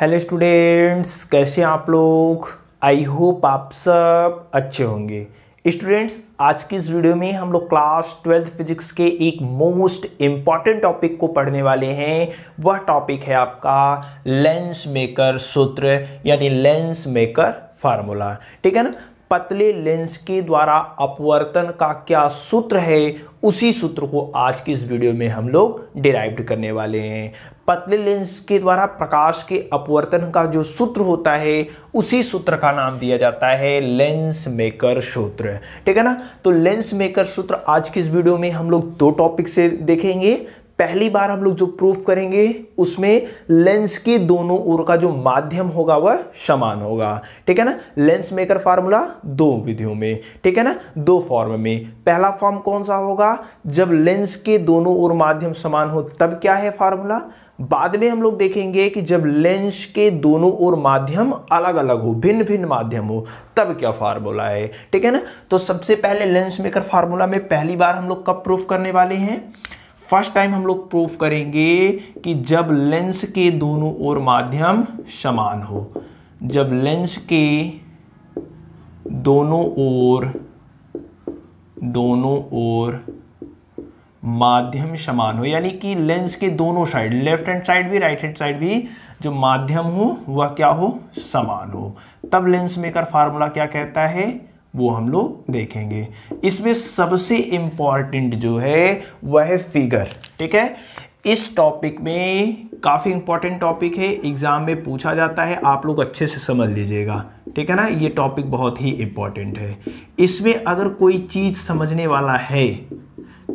hello students कैसे आप लोग आई होप आप सब अच्छे होंगे स्टूडेंट्स आज की इस वीडियो में हम लोग क्लास ट्वेल्थ फिजिक्स के एक मोस्ट इम्पॉर्टेंट टॉपिक को पढ़ने वाले हैं वह टॉपिक है आपका लेंस मेकर सूत्र यानी लेंस मेकर फार्मूला ठीक है ना पतले लेंस के द्वारा अपवर्तन का क्या सूत्र है उसी सूत्र को आज की इस वीडियो में हम लोग डिराइव्ड करने वाले हैं पतले लेंस के द्वारा प्रकाश के अपवर्तन का जो सूत्र होता है उसी सूत्र का नाम दिया जाता है लेंस मेकर सूत्र ठीक है ना तो लेंस मेकर सूत्र आज की इस वीडियो में हम लोग दो टॉपिक से देखेंगे पहली बार हम लोग जो प्रूफ करेंगे उसमें लेंस के दोनों ओर का जो माध्यम होगा वह समान होगा ठीक है ना लेंस मेकर फार्मूला दो विधियों में ठीक है ना दो फॉर्म में पहला फॉर्म कौन सा होगा जब लेंस के दोनों ओर माध्यम समान हो तब क्या है फार्मूला बाद में हम लोग देखेंगे कि जब लेंस के दोनों ओर माध्यम अलग अलग हो भिन्न भिन्न माध्यम हो तब क्या फार्मूला है ठीक है ना तो सबसे पहले लेंस मेकर फार्मूला में पहली बार हम लोग कब प्रूफ करने वाले हैं फर्स्ट टाइम हम लोग प्रूफ करेंगे कि जब लेंस के दोनों ओर माध्यम समान हो जब लेंस के दोनों ओर दोनों ओर माध्यम समान हो यानी कि लेंस के दोनों साइड लेफ्ट हैंड साइड भी राइट हैंड साइड भी जो माध्यम हो वह क्या हो समान हो तब लेंस मेकर फार्मूला क्या कहता है वो हम लोग देखेंगे इसमें सबसे इंपॉर्टेंट जो है वह है फिगर ठीक है इस टॉपिक में काफ़ी इंपॉर्टेंट टॉपिक है एग्ज़ाम में पूछा जाता है आप लोग अच्छे से समझ लीजिएगा ठीक है ना ये टॉपिक बहुत ही इंपॉर्टेंट है इसमें अगर कोई चीज़ समझने वाला है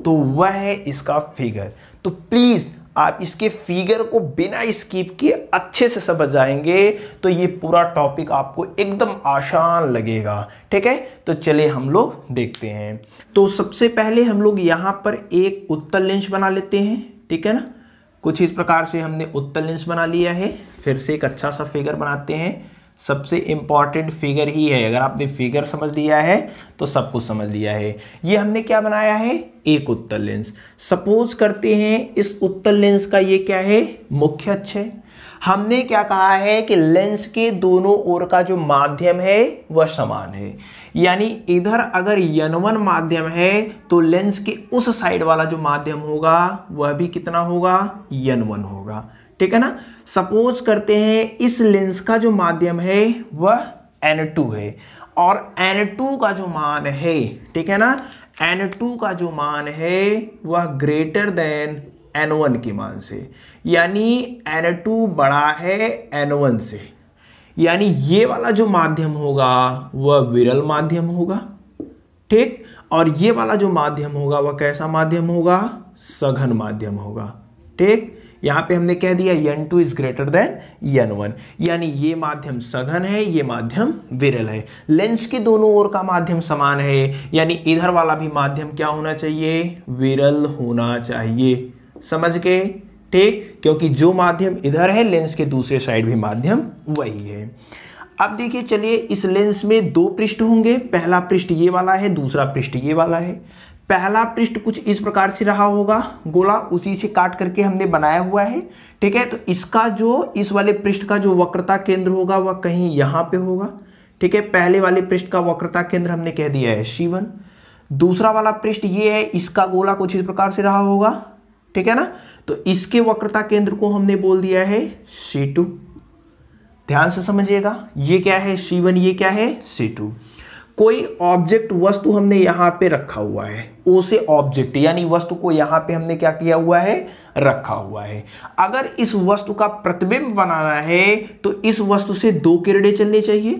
तो वह है इसका फिगर तो प्लीज़ आप इसके फिगर को बिना स्किप के अच्छे से समझ जाएंगे तो ये पूरा टॉपिक आपको एकदम आसान लगेगा ठीक है तो चलिए हम लोग देखते हैं तो सबसे पहले हम लोग यहाँ पर एक उत्तर लेंस बना लेते हैं ठीक है ना कुछ इस प्रकार से हमने उत्तर लेंस बना लिया है फिर से एक अच्छा सा फिगर बनाते हैं सबसे इम्पॉर्टेंट फिगर ही है अगर आपने फिगर समझ लिया है तो सब कुछ समझ लिया है ये हमने क्या बनाया है एक उत्तर लेंस सपोज करते हैं इस उत्तर लेंस का ये क्या है मुख्य अच्छे हमने क्या कहा है कि लेंस के दोनों ओर का जो माध्यम है वह समान है यानी इधर अगर यनवन माध्यम है तो लेंस के उस साइड वाला जो माध्यम होगा वह भी कितना होगा यनवन होगा ठीक है ना सपोज करते हैं इस लेंस का जो माध्यम है वह टू है और टू का जो मान है ठीक है ना टू का जो मान है वह ग्रेटर देन वन के मान से यानी टू बड़ा है वन से यानी ये वाला जो माध्यम होगा वह विरल माध्यम होगा ठीक और ये वाला जो माध्यम होगा वह कैसा माध्यम होगा सघन माध्यम होगा ठीक यहां पे हमने कह दिया n two is greater than n one यानी ये माध्यम सघन है ये माध्यम विरल है लेंस के दोनों ओर का माध्यम समान है यानी इधर वाला भी माध्यम क्या होना चाहिए विरल होना चाहिए समझ के ठीक क्योंकि जो माध्यम इधर है लेंस के दूसरे साइड भी माध्यम वही है अब देखिए चलिए इस लेंस में दो पृष्ठ होंगे पहला पृष्ठ ये वाला है दूसरा पृष्ठ ये वाला है पहला पृष्ठ कुछ इस प्रकार से रहा होगा गोला उसी से काट करके हमने बनाया हुआ है ठीक है तो इसका जो इस वाले पृष्ठ का जो वक्रता केंद्र होगा वह कहीं यहाँ पे होगा ठीक है पहले वाले पृष्ठ का वक्रता केंद्र हमने कह दिया है शिवन दूसरा वाला पृष्ठ ये है इसका गोला कुछ इस प्रकार से रहा होगा ठीक है ना तो इसके वक्रता केंद्र को हमने बोल दिया है सी ध्यान से समझिएगा ये क्या है शिवन ये क्या है सी कोई ऑब्जेक्ट वस्तु हमने यहाँ पे रखा हुआ है उसे ऑब्जेक्ट यानी वस्तु को यहाँ पे हमने क्या किया हुआ है रखा हुआ है अगर इस वस्तु का प्रतिबिंब बनाना है तो इस वस्तु से दो किरणें चलने चाहिए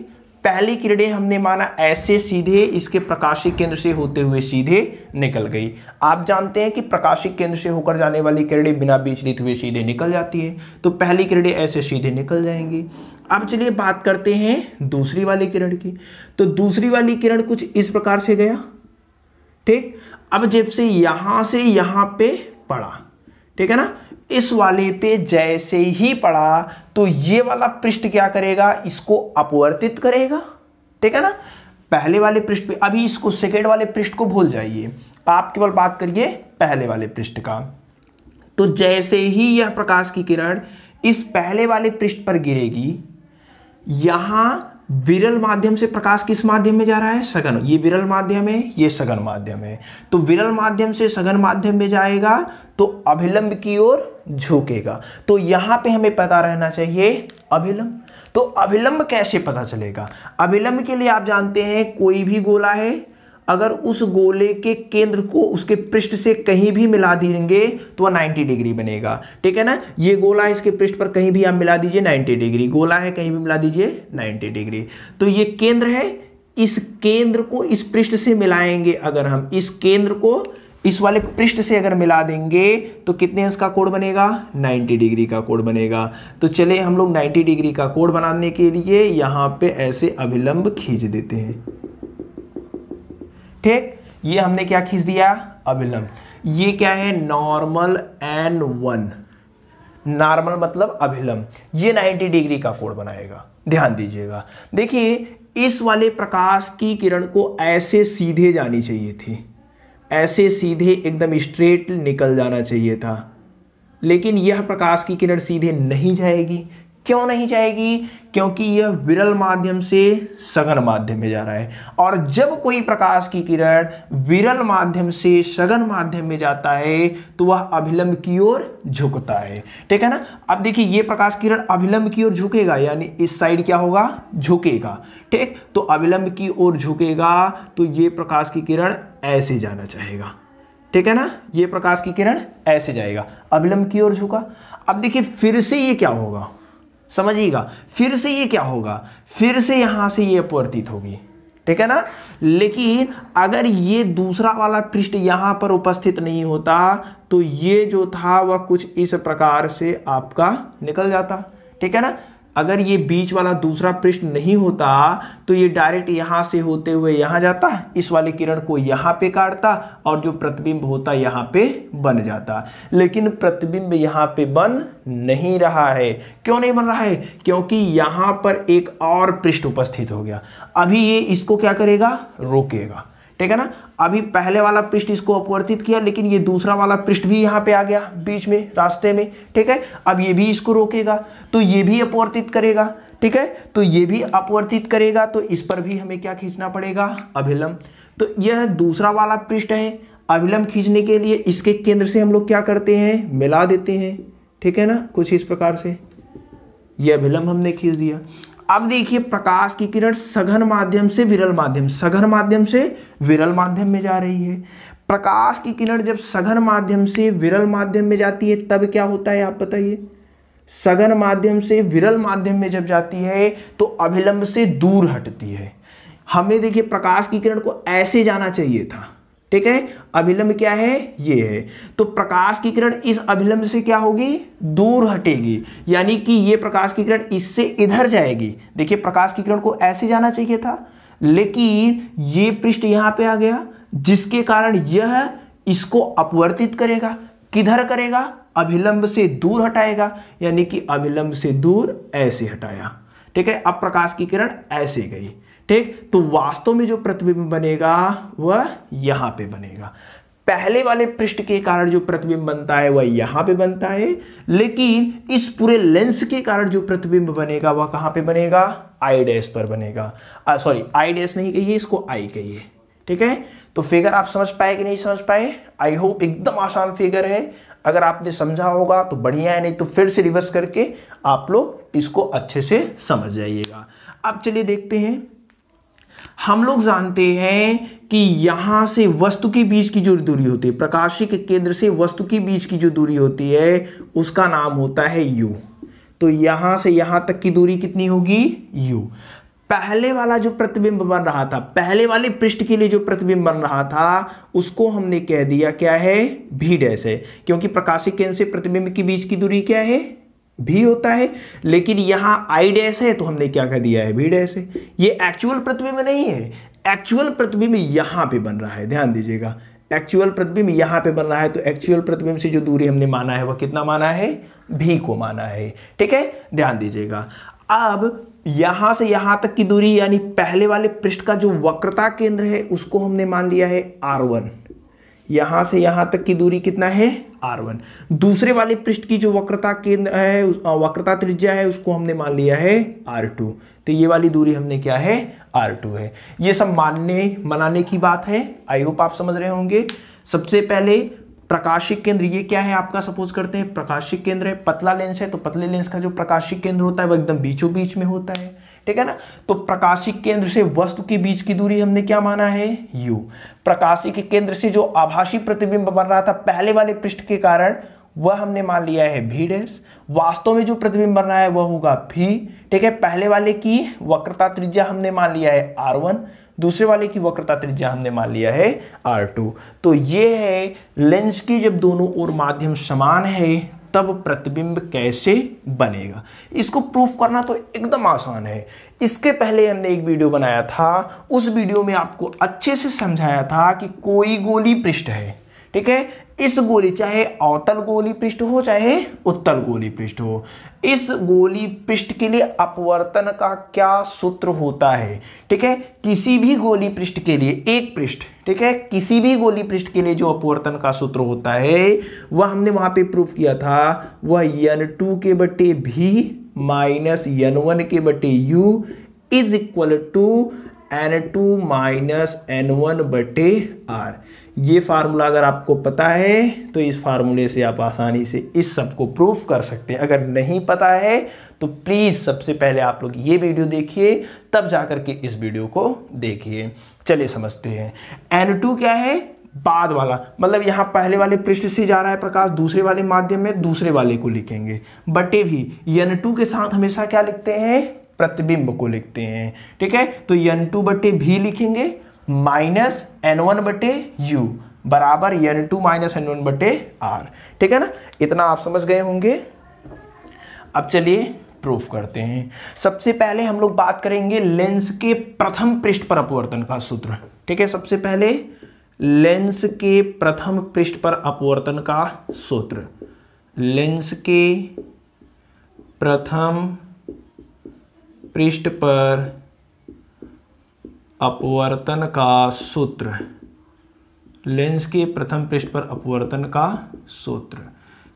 पहली किरणें हमने माना ऐसे सीधे इसके प्रकाशिक केंद्र से होते हुए सीधे निकल गई आप जानते हैं कि प्रकाशिक केंद्र से होकर जाने वाली किरणें बिना विचलित हुए सीधे निकल जाती है तो पहली किरणें ऐसे सीधे निकल जाएंगी अब चलिए बात करते हैं दूसरी वाली किरण की तो दूसरी वाली किरण कुछ इस प्रकार से गया ठीक अब जब से से यहां पे पड़ा ठीक है ना इस वाले पे जैसे ही पड़ा तो ये वाला पृष्ठ क्या करेगा इसको अपवर्तित करेगा ठीक है ना पहले वाले पृष्ठ पे अभी इसको सेकेंड वाले पृष्ठ को भूल जाइए आप केवल बात करिए पहले वाले पृष्ठ का तो जैसे ही यह प्रकाश की किरण इस पहले वाले पृष्ठ पर गिरेगी यहां विरल माध्यम से प्रकाश किस माध्यम में जा रहा है सघन ये विरल माध्यम है ये सघन माध्यम है तो विरल माध्यम से सघन माध्यम में जाएगा तो अभिलंब की ओर झुकेगा तो यहां पे हमें पता रहना चाहिए अभिलंब तो अभिलंब कैसे पता चलेगा अभिलंब के लिए आप जानते हैं कोई भी गोला है अगर उस गोले के केंद्र को उसके पृष्ठ से कहीं भी मिला देंगे तो वह 90 डिग्री बनेगा ठीक है ना ये गोला है इसके पृष्ठ पर कहीं भी आप मिला दीजिए 90 डिग्री गोला है कहीं भी मिला दीजिए 90 डिग्री तो ये केंद्र है इस केंद्र को इस पृष्ठ से मिलाएंगे अगर हम इस केंद्र को इस वाले पृष्ठ से अगर मिला देंगे तो कितने इसका कोड बनेगा 90 डिग्री का कोड बनेगा तो चले हम लोग 90 डिग्री का कोड बनाने के लिए यहाँ पे ऐसे अभिलंब खींच देते हैं ठीक ये हमने क्या खींच दिया अभिलंब ये क्या है नॉर्मल एन वन नॉर्मल मतलब अभिलंब ये 90 डिग्री का कोण बनाएगा ध्यान दीजिएगा देखिए इस वाले प्रकाश की किरण को ऐसे सीधे जानी चाहिए थी ऐसे सीधे एकदम स्ट्रेट निकल जाना चाहिए था लेकिन यह प्रकाश की किरण सीधे नहीं जाएगी क्यों नहीं जाएगी क्योंकि यह विरल माध्यम से सघन माध्यम में जा रहा है और जब कोई प्रकाश की किरण विरल माध्यम से सघन माध्यम में जाता है तो वह अभिलंब की ओर झुकता है ठीक है ना अब देखिए यह प्रकाश किरण अभिलंब की ओर झुकेगा यानी इस साइड क्या होगा झुकेगा ठीक तो अभिलंब की ओर झुकेगा तो यह प्रकाश की किरण ऐसे जाना चाहेगा ठीक है ना ये प्रकाश की किरण ऐसे जाएगा अभिलंब की ओर झुका अब देखिए फिर से ये क्या होगा समझिएगा फिर से ये क्या होगा फिर से यहां से ये अपवर्तित होगी ठीक है ना लेकिन अगर ये दूसरा वाला पृष्ठ यहां पर उपस्थित नहीं होता तो ये जो था वह कुछ इस प्रकार से आपका निकल जाता ठीक है ना अगर ये बीच वाला दूसरा पृष्ठ नहीं होता तो ये डायरेक्ट यहाँ से होते हुए यहाँ जाता इस वाले किरण को यहाँ पे काटता और जो प्रतिबिंब होता यहाँ पे बन जाता लेकिन प्रतिबिंब यहाँ पे बन नहीं रहा है क्यों नहीं बन रहा है क्योंकि यहाँ पर एक और पृष्ठ उपस्थित हो गया अभी ये इसको क्या करेगा रोकेगा ठीक है ना अभी पहले वाला पृष्ठ इसको अपवर्तित किया लेकिन ये दूसरा वाला पृष्ठ भी यहाँ पे आ गया बीच में रास्ते में ठीक है अब ये भी इसको रोकेगा तो ये भी अपवर्तित करेगा ठीक है तो ये भी अपवर्तित करेगा तो इस पर भी हमें क्या खींचना पड़ेगा अभिलम्ब तो यह दूसरा वाला पृष्ठ है अभिलम्ब खींचने के लिए इसके केंद्र से हम लोग क्या करते हैं मिला देते हैं ठीक है ना कुछ इस प्रकार से यह अभिलम्ब हमने खींच दिया अब देखिए प्रकाश की किरण सघन माध्यम से विरल माध्यम सघन माध्यम से विरल माध्यम में जा रही है प्रकाश की किरण जब सघन माध्यम से विरल माध्यम में जाती है तब क्या होता है आप बताइए सघन माध्यम से विरल माध्यम में जब जाती है तो अभिलंब से दूर हटती है हमें देखिए प्रकाश की किरण को ऐसे जाना चाहिए था ठीक है अभिलंब क्या है ये है तो प्रकाश की किरण इस अभिलंब से क्या होगी दूर हटेगी यानी कि ये प्रकाश की किरण इससे इधर जाएगी देखिए प्रकाश की किरण को ऐसे जाना चाहिए था लेकिन ये पृष्ठ यहां पे आ गया जिसके कारण यह इसको अपवर्तित करेगा किधर करेगा अभिलंब से दूर हटाएगा यानी कि अभिलंब से दूर ऐसे हटाया ठीक है अब प्रकाश की किरण ऐसे गई ठीक तो वास्तव में जो प्रतिबिंब बनेगा वह यहां पे बनेगा पहले वाले पृष्ठ के कारण जो प्रतिबिंब बनता है वह यहां पे बनता है लेकिन इस पूरे लेंस के कारण जो प्रतिबिंब बनेगा वह कहां पे बनेगा आई डैश पर बनेगा सॉरी आई डैश नहीं कहिए इसको आई कहिए ठीक है तो फिगर आप समझ पाए कि नहीं समझ पाए आई होप एकदम आसान फिगर है अगर आपने समझा होगा तो बढ़िया है नहीं तो फिर से रिवर्स करके आप लोग इसको अच्छे से समझ जाइएगा अब चलिए देखते हैं हम लोग जानते हैं कि यहां से वस्तु के बीच की जो दूरी होती है प्रकाशिक केंद्र से वस्तु के बीच की जो दूरी होती है उसका नाम होता है यू तो यहां से यहां तक की दूरी कितनी होगी यू पहले वाला जो प्रतिबिंब बन रहा था पहले वाले पृष्ठ के लिए जो प्रतिबिंब बन रहा था उसको हमने कह दिया क्या है भी डैश है क्योंकि प्रकाशिक केंद्र से प्रतिबिंब के बीच की दूरी क्या है भी होता है लेकिन यहां आई डैश है तो हमने क्या कह दिया है भी डैश है ये एक्चुअल प्रतिबिंब नहीं है एक्चुअल प्रतिबिंब यहां पे बन रहा है ध्यान दीजिएगा एक्चुअल प्रतिबिंब यहां पे बन रहा है तो एक्चुअल प्रतिबिंब से जो दूरी हमने माना है वह कितना माना है भी को माना है ठीक है ध्यान दीजिएगा अब यहां से यहां तक की दूरी यानी पहले वाले पृष्ठ का जो वक्रता केंद्र है उसको हमने मान लिया है आर वन यहां से यहां तक की दूरी कितना है r1 दूसरे वाले पृष्ठ की जो वक्रता केंद्र है वक्रता त्रिज्या है उसको हमने मान लिया है r2 तो ये वाली दूरी हमने क्या है r2 है ये सब मानने मनाने की बात है आई होप आप समझ रहे होंगे सबसे पहले प्रकाशिक केंद्र ये क्या है आपका सपोज करते हैं प्रकाशिक केंद्र है पतला लेंस है तो पतले लेंस का जो प्रकाशिक केंद्र होता है वो एकदम बीचों बीच में होता है ठीक है ना तो प्रकाशिक केंद्र से वस्तु के बीच की दूरी हमने क्या माना है यू प्रकाशी के केंद्र से जो आभासी प्रतिबिंब बन रहा था पहले वाले पृष्ठ के कारण वह हमने मान लिया है भी डैश वास्तव में जो प्रतिबिंब बन रहा है वह होगा भी ठीक है पहले वाले की वक्रता त्रिज्या हमने मान लिया है आर वन दूसरे वाले की वक्रता त्रिज्या हमने मान लिया है आर टू तो ये है लेंस की जब दोनों ओर माध्यम समान है तब प्रतिबिंब कैसे बनेगा इसको प्रूफ करना तो एकदम आसान है इसके पहले हमने एक वीडियो बनाया था उस वीडियो में आपको अच्छे से समझाया था कि कोई गोली पृष्ठ है ठीक है इस गोली चाहे अवतल गोली पृष्ठ हो चाहे उत्तल गोली पृष्ठ हो इस गोली पृष्ठ के लिए अपवर्तन का क्या सूत्र होता है ठीक है किसी भी गोली पृष्ठ के लिए एक पृष्ठ ठीक है किसी भी गोली पृष्ठ के लिए जो अपवर्तन का सूत्र होता है वह हमने वहां पे प्रूफ किया था वह यन टू के बटे भी माइनस यन वन के बटे u is equal to n two minus n one बटे आर ये फार्मूला अगर आपको पता है तो इस फार्मूले से आप आसानी से इस सब को प्रूफ कर सकते हैं अगर नहीं पता है तो प्लीज़ सबसे पहले आप लोग ये वीडियो देखिए तब जाकर के इस वीडियो को देखिए चलिए समझते हैं एन टू क्या है बाद वाला मतलब यहाँ पहले वाले पृष्ठ से जा रहा है प्रकाश दूसरे वाले माध्यम में दूसरे वाले को लिखेंगे बटे भी एन टू के साथ हमेशा क्या लिखते हैं प्रतिबिंब को लिखते हैं ठीक है तो यन टू बटे भी लिखेंगे माइनस एन वन बटे यू बराबर n two minus n one बटे आर ठीक है ना इतना आप समझ गए होंगे अब चलिए प्रूफ करते हैं सबसे पहले हम लोग बात करेंगे लेंस के प्रथम पृष्ठ पर अपवर्तन का सूत्र ठीक है सबसे पहले लेंस के प्रथम पृष्ठ पर अपवर्तन का सूत्र लेंस के प्रथम पृष्ठ पर अपवर्तन का सूत्र लेंस के प्रथम पृष्ठ पर अपवर्तन का सूत्र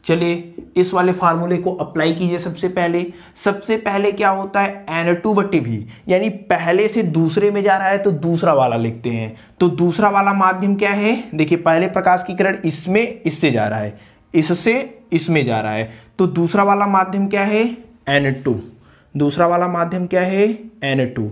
चलिए इस वाले फार्मूले को अप्लाई कीजिए सबसे पहले सबसे पहले क्या होता है एन टू बटे भी यानी पहले से दूसरे में जा रहा है तो दूसरा वाला लिखते हैं तो दूसरा वाला माध्यम क्या है देखिए पहले प्रकाश की किरण इसमें इससे जा रहा है इससे इसमें जा रहा है तो दूसरा वाला माध्यम क्या है एन टू दूसरा वाला माध्यम क्या है एन टू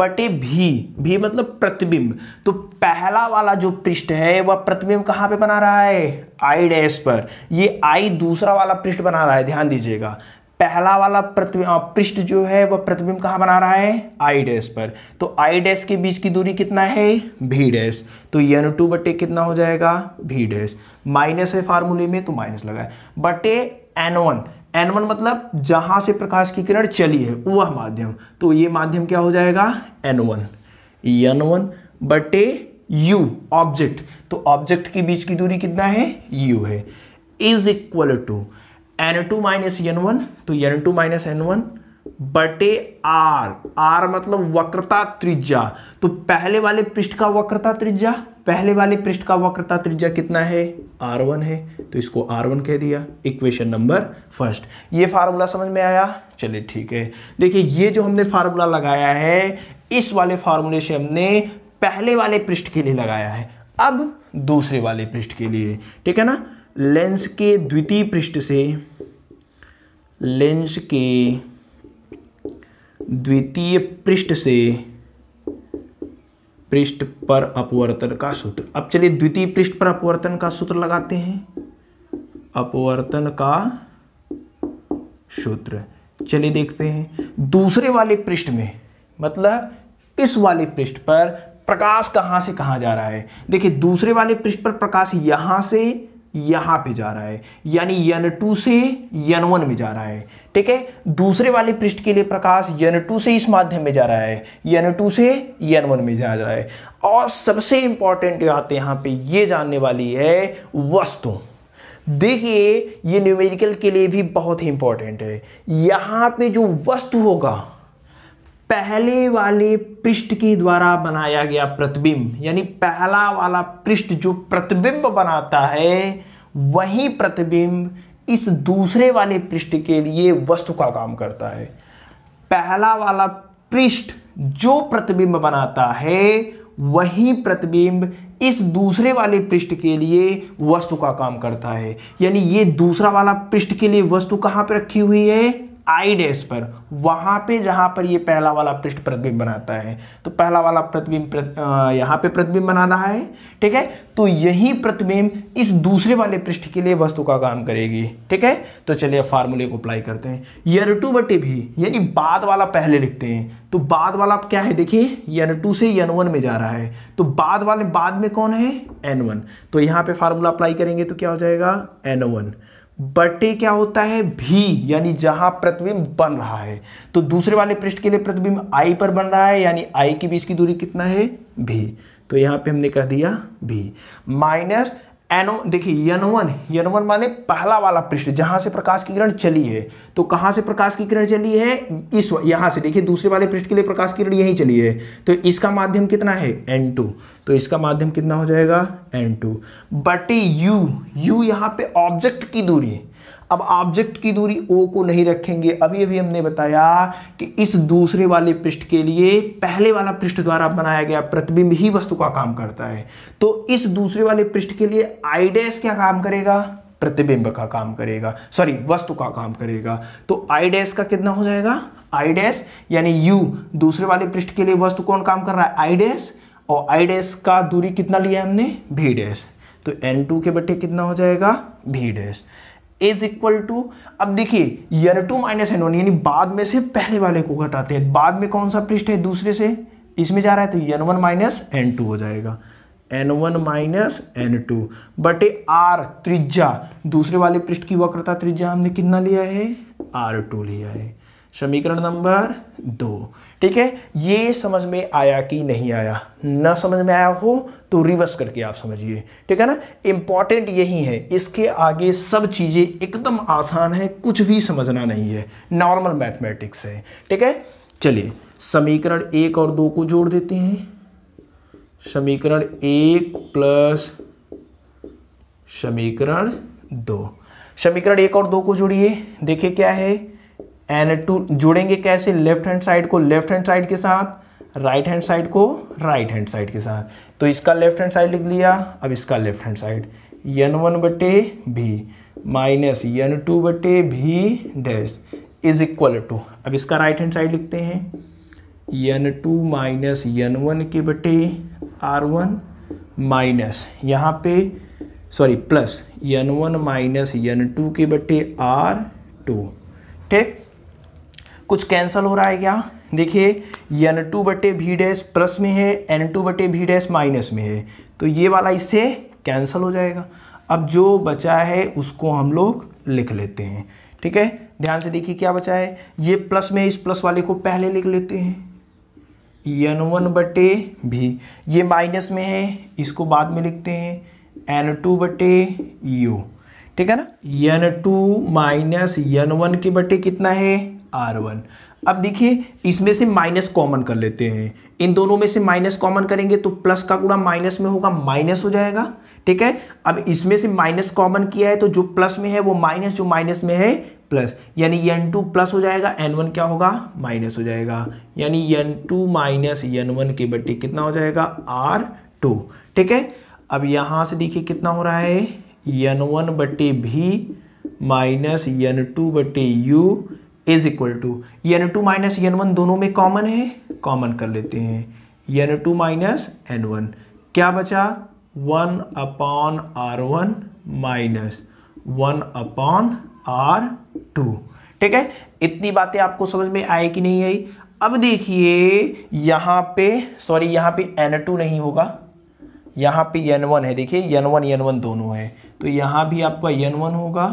बटे भी भी मतलब प्रतिबिंब तो पहला वाला जो पृष्ठ है वह प्रतिबिंब कहाँ पे बना रहा है आई डैश पर ये आई दूसरा वाला पृष्ठ बना रहा है ध्यान दीजिएगा पहला वाला पृष्ठ जो है वह प्रतिबिंब कहाँ बना रहा है आई डैश पर तो आई डैश के बीच की दूरी कितना है भी डैश तो एन टू बटे कितना हो जाएगा भी डैश माइनस है फार्मूले में तो माइनस लगा है बटे एन वन एन वन मतलब जहां से प्रकाश की किरण चली है वह माध्यम तो ये माध्यम क्या हो जाएगा एन वन एन वन बटे यू ऑब्जेक्ट तो ऑब्जेक्ट के बीच की दूरी कितना है यू है is equal to n two minus n one तो n two minus n one बटे आर आर मतलब वक्रता त्रिज्या तो पहले वाले पृष्ठ का वक्रता त्रिज्या पहले वाले पृष्ठ का वक्रता त्रिज्या कितना है आर वन है तो इसको आर वन कह दिया इक्वेशन नंबर फर्स्ट ये फार्मूला समझ में आया चलिए ठीक है देखिए ये जो हमने फार्मूला लगाया है इस वाले फार्मूले से हमने पहले वाले पृष्ठ के लिए लगाया है अब दूसरे वाले पृष्ठ के लिए ठीक है ना लेंस के द्वितीय पृष्ठ से लेंस के द्वितीय पृष्ठ से पृष्ठ पर अपवर्तन का सूत्र अब चलिए द्वितीय पृष्ठ पर अपवर्तन का सूत्र लगाते हैं अपवर्तन का सूत्र चलिए देखते हैं दूसरे वाले पृष्ठ में मतलब इस वाले पृष्ठ पर प्रकाश कहां से कहां जा रहा है देखिए दूसरे वाले पृष्ठ पर प्रकाश यहां से यहाँ पे जा रहा है यानी यन टू से यन वन में जा रहा है ठीक है दूसरे वाले पृष्ठ के लिए प्रकाश यन टू से इस माध्यम में जा रहा है यन टू से यन वन में जा रहा है और सबसे इंपॉर्टेंट बात यहाँ पे ये जानने वाली है वस्तु देखिए ये न्यूमेरिकल के लिए भी बहुत ही इंपॉर्टेंट है यहाँ पे जो वस्तु होगा पहले वाले पृष्ठ के द्वारा बनाया गया प्रतिबिंब यानी पहला वाला पृष्ठ जो प्रतिबिंब बनाता है वही प्रतिबिंब इस दूसरे वाले पृष्ठ के लिए वस्तु का काम करता है पहला वाला पृष्ठ जो प्रतिबिंब बनाता है वही प्रतिबिंब इस दूसरे वाले पृष्ठ के लिए वस्तु का काम करता है यानी ये दूसरा वाला पृष्ठ के लिए वस्तु कहाँ पर रखी हुई है आई डेस पर वहां पे जहां पर ये पहला वाला पृष्ठ प्रतिबिंब बनाता है तो पहला वाला प्रतिबिंब प्रत, यहाँ पे प्रतिबिंब बना रहा है ठीक है तो यही प्रतिबिंब इस दूसरे वाले पृष्ठ के लिए वस्तु का काम करेगी ठीक है तो चलिए फार्मूले को अप्लाई करते हैं यर टू बटे भी यानी बाद वाला पहले लिखते हैं तो बाद वाला क्या है देखिए यन टू से यन वन में जा रहा है तो बाद वाले बाद में कौन है एन वन तो यहां पे फार्मूला अप्लाई करेंगे तो क्या हो जाएगा एन वन बटे क्या होता है भी यानी जहां प्रतिबिंब बन रहा है तो दूसरे वाले पृष्ठ के लिए प्रतिबिंब आई पर बन रहा है यानी आई के बीच की दूरी कितना है भी तो यहां पे हमने कह दिया भी माइनस एनो देखिए यनवन यनवन माने पहला वाला पृष्ठ जहां से प्रकाश की किरण चली है तो कहां से प्रकाश की किरण चली है इस यहां से देखिए दूसरे वाले पृष्ठ के लिए प्रकाश की किरण यहीं चली है तो इसका माध्यम कितना है N2 तो इसका माध्यम कितना हो जाएगा N2 टू बटे यू यू यहां पे ऑब्जेक्ट की दूरी अब ऑब्जेक्ट की दूरी ओ को नहीं रखेंगे अभी अभी हमने बताया कि इस दूसरे वाले पृष्ठ के लिए पहले वाला पृष्ठ द्वारा बनाया गया प्रतिबिंब ही वस्तु का काम करता है तो इस दूसरे वाले पृष्ठ के लिए आईडेस क्या काम करेगा प्रतिबिंब का काम करेगा सॉरी वस्तु का काम करेगा तो आईडेस का कितना हो जाएगा आईडेस यानी यू दूसरे वाले पृष्ठ के लिए वस्तु कौन काम कर रहा है आईडेस और आईडेस का दूरी कितना लिया हमने भी डैश तो एन टू के बटे कितना हो जाएगा भी इज इक्वल टू अब देखिए n two minus n one यानी बाद में से पहले वाले को घटाते हैं बाद में कौन सा पृष्ठ है दूसरे से इसमें जा रहा है तो n one minus n two हो जाएगा n one minus n two बटे आर त्रिज्या दूसरे वाले पृष्ठ की वक्रता त्रिज्या हमने कितना लिया है आर टू लिया है समीकरण नंबर दो ठीक है ये समझ में आया कि नहीं आया ना समझ में आया हो तो रिवर्स करके आप समझिए ठीक है ना इंपॉर्टेंट यही है इसके आगे सब चीज़ें एकदम आसान है कुछ भी समझना नहीं है नॉर्मल मैथमेटिक्स है ठीक है चलिए समीकरण एक और दो को जोड़ देते हैं समीकरण एक प्लस समीकरण दो समीकरण एक और दो को जोड़िए देखिए क्या है एन टू जुड़ेंगे कैसे लेफ्ट हैंड साइड को लेफ्ट हैंड साइड के साथ राइट हैंड साइड को राइट हैंड साइड के साथ तो इसका लेफ्ट हैंड साइड लिख लिया अब इसका left hand side n one बटे भी माइनस यन टू बटे भी डैश इज इक्वल टू अब इसका राइट हैंड साइड लिखते हैं n two minus n one के बटे आर वन माइनस यहाँ पे sorry plus n one minus n two के बटे आर टू ठीक कुछ कैंसिल हो रहा है क्या देखिए एन टू बटे भी डैश प्लस में है एन टू बटे भी डैश माइनस में है तो ये वाला इससे कैंसिल हो जाएगा अब जो बचा है उसको हम लोग लिख लेते हैं ठीक है ध्यान से देखिए क्या बचा है ये प्लस में इस प्लस वाले को पहले लिख लेते हैं एन वन बटे भी ये माइनस में है इसको बाद में लिखते हैं एन टू बटे यू ठीक है ना n two minus n one के बटे कितना है आर वन अब देखिए इसमें से माइनस कॉमन कर लेते हैं इन दोनों में से माइनस कॉमन करेंगे तो प्लस का गुणा माइनस में होगा माइनस हो जाएगा ठीक है अब इसमें से माइनस कॉमन किया है तो जो प्लस में है वो माइनस जो माइनस में है प्लस यानी एन टू प्लस हो जाएगा एन वन क्या होगा माइनस हो जाएगा यानी n two minus n one के बट्टी कितना हो जाएगा आर टू ठीक है अब यहां से देखिए कितना हो रहा है एन वन बटे भी माइनस एन टू बटे u is equal to n two minus n one दोनों में कॉमन है कॉमन कर लेते हैं n two minus n one क्या बचा one upon r one minus one upon r two ठीक है इतनी बातें आपको समझ में आई कि नहीं आई अब देखिए यहां पे सॉरी यहाँ पे एन टू नहीं होगा यहाँ पे एन वन है देखिए एन वन एन वन दोनों है तो यहां भी आपका एन वन होगा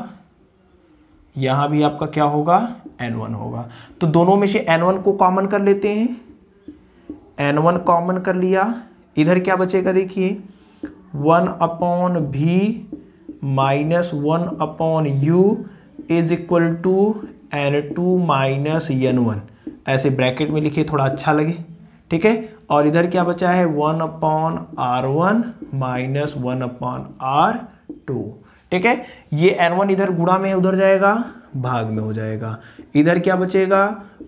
यहाँ भी आपका क्या होगा एन वन होगा तो दोनों में से एन वन को कॉमन कर लेते हैं एन वन कॉमन कर लिया इधर क्या बचेगा देखिए one upon v minus one upon u is equal to n two minus n one ऐसे ब्रैकेट में लिखिए थोड़ा अच्छा लगे ठीक है और इधर क्या बचा है one upon r one minus one upon r two ठीक है ये एन वन इधर गुड़ा में उधर जाएगा भाग में हो जाएगा इधर क्या बचेगा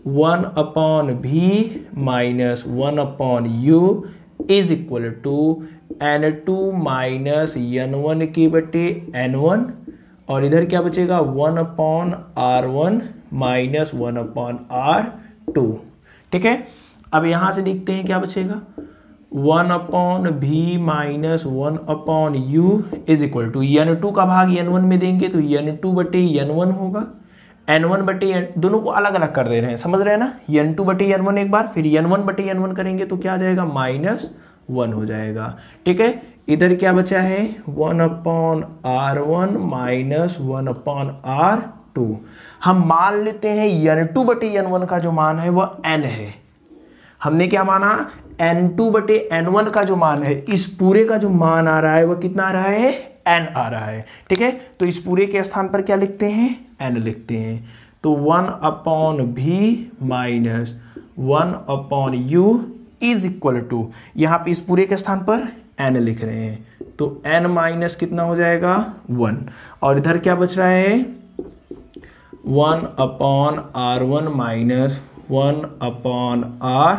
one upon v minus one upon u is equal to n two minus n one की बटे एन वन और इधर क्या बचेगा one upon r one minus one upon r two ठीक है अब यहां से देखते हैं क्या बचेगा one upon v minus one upon u is equal to n two का भाग एन वन में देंगे तो एन टू बटे एन वन होगा एन वन बटे एन दोनों को अलग अलग कर दे रहे हैं समझ रहे हैं ना एन टू बटे एन वन एक बार फिर एन वन बटे एन वन करेंगे तो क्या आ जाएगा माइनस वन हो जाएगा ठीक है इधर क्या बचा है one upon r one minus one upon r two हम मान लेते हैं एन टू बटे एन वन का जो मान है वह एन है हमने क्या माना एन टू बटे एन वन का जो मान है इस पूरे का जो मान आ रहा है वह कितना आ रहा है एन आ रहा है ठीक है तो इस पूरे के स्थान पर क्या लिखते हैं एन लिखते हैं तो one upon v minus one upon u is equal to यहां पे इस पूरे के स्थान पर एन लिख रहे हैं तो एन माइनस कितना हो जाएगा वन और इधर क्या बच रहा है one upon r one minus one upon r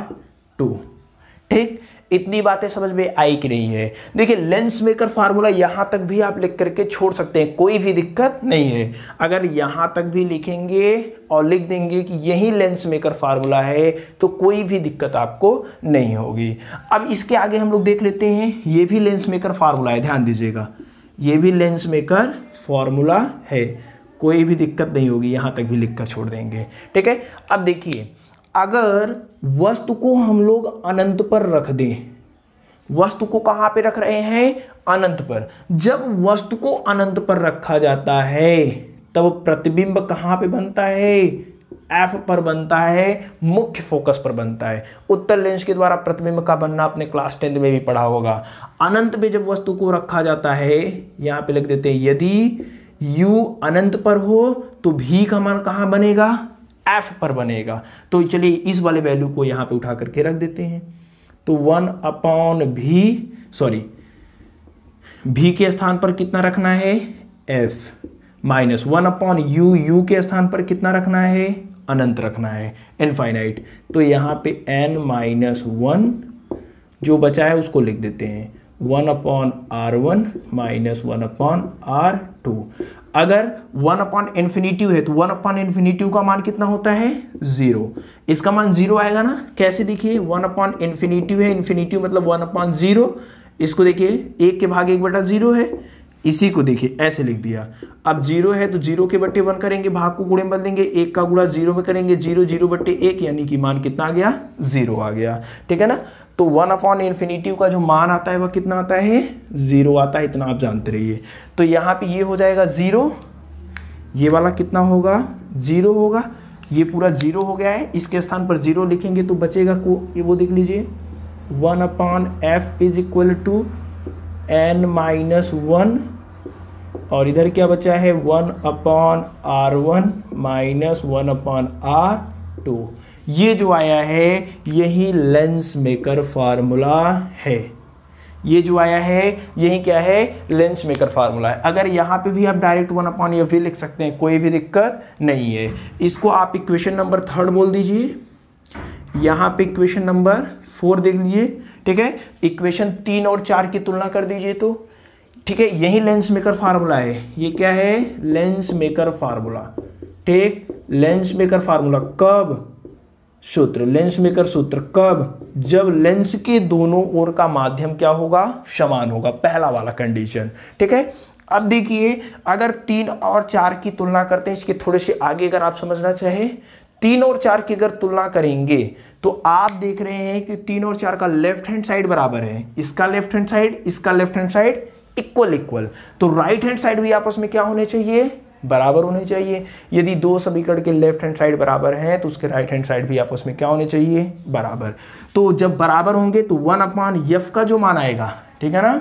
two ठीक इतनी बातें समझ में आई कि नहीं है देखिए लेंस मेकर फार्मूला यहां तक भी आप लिख करके छोड़ सकते हैं कोई भी दिक्कत नहीं है अगर यहां तक भी लिखेंगे और लिख देंगे कि यही लेंस मेकर फार्मूला है तो कोई भी दिक्कत आपको नहीं होगी अब इसके आगे हम लोग देख लेते हैं ये भी लेंस मेकर फार्मूला है ध्यान दीजिएगा ये भी लेंस मेकर फार्मूला है कोई भी दिक्कत नहीं होगी यहां तक भी लिखकर छोड़ देंगे ठीक है अब देखिए अगर वस्तु को हम लोग अनंत पर रख दें वस्तु को कहाँ पे रख रहे हैं अनंत पर जब वस्तु को अनंत पर रखा जाता है तब प्रतिबिंब कहाँ पे बनता है एफ पर बनता है मुख्य फोकस पर बनता है उत्तर लेंस के द्वारा प्रतिबिंब का बनना अपने क्लास टेंथ में भी पढ़ा होगा अनंत पे जब वस्तु को रखा जाता है यहाँ पे लिख देते हैं यदि यू अनंत पर हो तो भी का कहाँ बनेगा एफ पर बनेगा तो चलिए इस वाले वैल्यू को यहां पे उठा करके रख देते हैं तो वन अपॉन भी सॉरी भी के स्थान पर कितना रखना है f minus one upon u u के स्थान पर कितना रखना है अनंत रखना है इनफाइनाइट तो यहां पे एन माइनस वन जो बचा है उसको लिख देते हैं one upon r one minus one upon r two अगर वन अपॉन इन्फिनिटिव है तो वन अपॉन इन्फिनिटिव का मान कितना होता है जीरो इसका मान जीरो आएगा ना कैसे देखिए वन अपॉन इन्फिनिटिव है इन्फिनिटिव मतलब वन अपॉन जीरो इसको देखिए एक के भाग एक बटा जीरो है इसी को देखिए ऐसे लिख दिया अब जीरो है तो जीरो के बट्टे वन करेंगे भाग को गुड़े में बदलेंगे एक का गुड़ा जीरो में करेंगे जीरो जीरो बट्टे एक यानी कि मान कितना आ गया जीरो आ गया ठीक है ना तो वन अपॉन इन्फिनिटिव का जो मान आता है वह कितना आता है ज़ीरो आता है इतना आप जानते रहिए तो यहाँ पे ये हो जाएगा ज़ीरो ये वाला कितना होगा ज़ीरो होगा ये पूरा जीरो हो गया है इसके स्थान पर जीरो लिखेंगे तो बचेगा को ये वो देख लीजिए one upon f is equal to n minus one और इधर क्या बचा है one upon r one minus one upon r two ये जो आया है यही लेंस मेकर फार्मूला है ये जो आया है यही क्या है लेंस मेकर फार्मूला है अगर यहाँ पे भी आप डायरेक्ट वन अपॉन एफ भी लिख सकते हैं कोई भी दिक्कत नहीं है इसको आप इक्वेशन नंबर थर्ड बोल दीजिए यहाँ पे इक्वेशन नंबर फोर देख लीजिए ठीक है इक्वेशन तीन और चार की तुलना कर दीजिए तो ठीक है यही लेंस मेकर फार्मूला है ये क्या है लेंस मेकर फार्मूला ठीक लेंस मेकर फार्मूला कब सूत्र लेंस मेकर सूत्र कब जब लेंस के दोनों ओर का माध्यम क्या होगा समान होगा पहला वाला कंडीशन ठीक है अब देखिए अगर तीन और चार की तुलना करते हैं इसके थोड़े से आगे अगर आप समझना चाहे तीन और चार की अगर तुलना करेंगे तो आप देख रहे हैं कि तीन और चार का लेफ्ट हैंड साइड बराबर है इसका लेफ्ट हैंड साइड इसका left hand side equal equal तो राइट हैंड साइड भी आपस में क्या होने चाहिए बराबर होने चाहिए यदि दो समीकरण के लेफ्ट हैंड साइड बराबर हैं तो उसके राइट हैंड साइड भी आपस में क्या होने चाहिए बराबर तो जब बराबर होंगे तो वन अपमान यफ का जो मान आएगा ठीक है ना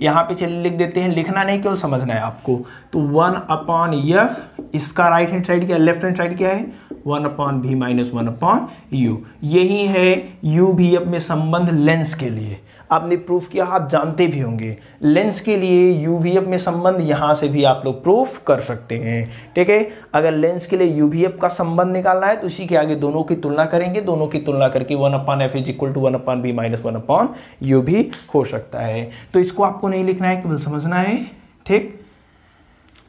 यहाँ पे चलिए लिख देते हैं लिखना नहीं केवल समझना है आपको तो वन अपॉन यफ इसका राइट हैंड साइड क्या है लेफ्ट हैंड साइड क्या है one upon v minus one upon u यही है यू भी अपने संबंध लेंस के लिए आपने प्रूफ किया आप जानते भी होंगे लेंस के लिए यू में संबंध यहाँ से भी आप लोग प्रूफ कर सकते हैं ठीक है अगर लेंस के लिए यू का संबंध निकालना है तो उसी के आगे दोनों की तुलना करेंगे दोनों की तुलना करके one upon f is equal to one upon v minus one upon u भी हो सकता है तो इसको आपको नहीं लिखना है केवल समझना है ठीक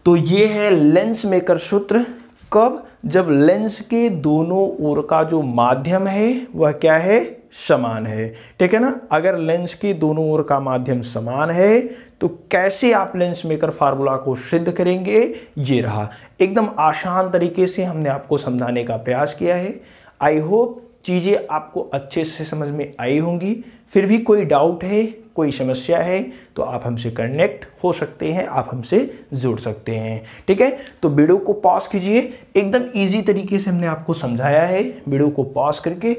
तो ये है लेंस मेकर सूत्र कब जब लेंस के दोनों ओर का जो माध्यम है वह क्या है समान है ठीक है ना अगर लेंस की दोनों ओर का माध्यम समान है तो कैसे आप लेंस मेकर फार्मूला को सिद्ध करेंगे ये रहा एकदम आसान तरीके से हमने आपको समझाने का प्रयास किया है आई होप चीज़ें आपको अच्छे से समझ में आई होंगी फिर भी कोई डाउट है कोई समस्या है तो आप हमसे कनेक्ट हो सकते हैं आप हमसे जुड़ सकते हैं ठीक है तो वीडियो को पॉज कीजिए एकदम इजी तरीके से हमने आपको समझाया है वीडियो को पॉज करके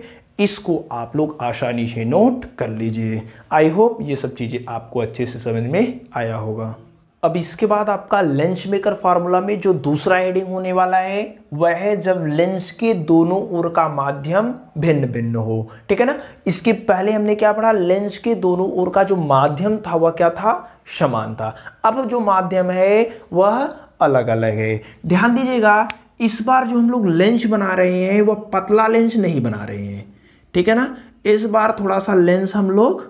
इसको आप लोग आसानी से नोट कर लीजिए आई होप ये सब चीज़ें आपको अच्छे से समझ में आया होगा अब इसके बाद आपका लेंस मेकर फार्मूला में जो दूसरा हेडिंग होने वाला है वह है जब लेंस के दोनों ओर का माध्यम भिन्न भिन्न हो ठीक है ना इसके पहले हमने क्या पढ़ा लेंस के दोनों ओर का जो माध्यम था वह क्या था समान था अब जो माध्यम है वह अलग अलग है ध्यान दीजिएगा इस बार जो हम लोग लेंस बना रहे हैं वह पतला लेंस नहीं बना रहे हैं ठीक है ना इस बार थोड़ा सा लेंस हम लोग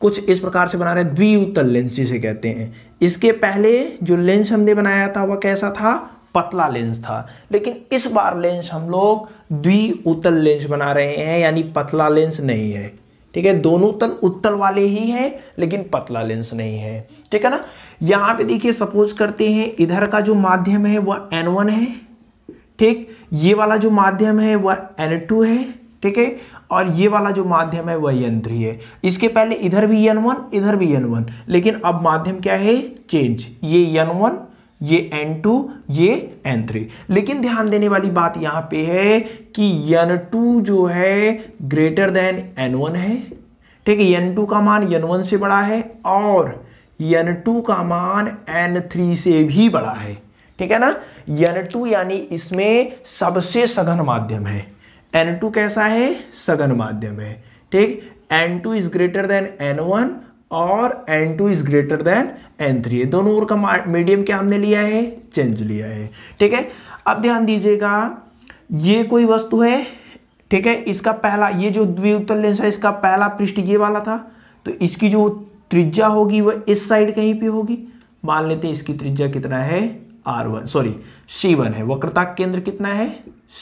कुछ इस प्रकार से बना रहे हैं द्विउतल लेंस जिसे कहते हैं इसके पहले जो लेंस हमने बनाया था वह कैसा था पतला लेंस था लेकिन इस बार लेंस हम लोग द्विउतल लेंस बना रहे हैं यानी पतला लेंस नहीं है ठीक है दोनों तल उत्तल वाले ही हैं लेकिन पतला लेंस नहीं है ठीक है ना यहाँ पे देखिए सपोज करते हैं इधर का जो माध्यम है वह एन वन है ठीक ये वाला जो माध्यम है वह एन टू है ठीक है और ये वाला जो माध्यम है वह एन थ्री है इसके पहले इधर भी एन वन इधर भी एन वन लेकिन अब माध्यम क्या है चेंज ये एन वन ये एन टू ये एन थ्री लेकिन ध्यान देने वाली बात यहाँ पे है कि एन टू जो है ग्रेटर देन एन वन है ठीक है एन टू का मान एन वन से बड़ा है और एन टू का मान एन थ्री से भी बड़ा है ठीक है ना एन टू यानी इसमें सबसे सघन माध्यम है एन टू कैसा है सघन माध्यम है ठीक n two is greater than n one और n two is greater than n three दोनों ओर का मीडियम क्या हमने लिया है चेंज लिया है ठीक है अब ध्यान दीजिएगा ये कोई वस्तु है ठीक है इसका पहला ये जो द्विउत्तल लेंस है इसका पहला पृष्ठ ये वाला था तो इसकी जो त्रिज्या होगी वह इस साइड कहीं पे होगी मान लेते हैं इसकी त्रिज्या कितना है r one sorry c one है वक्रता केंद्र कितना है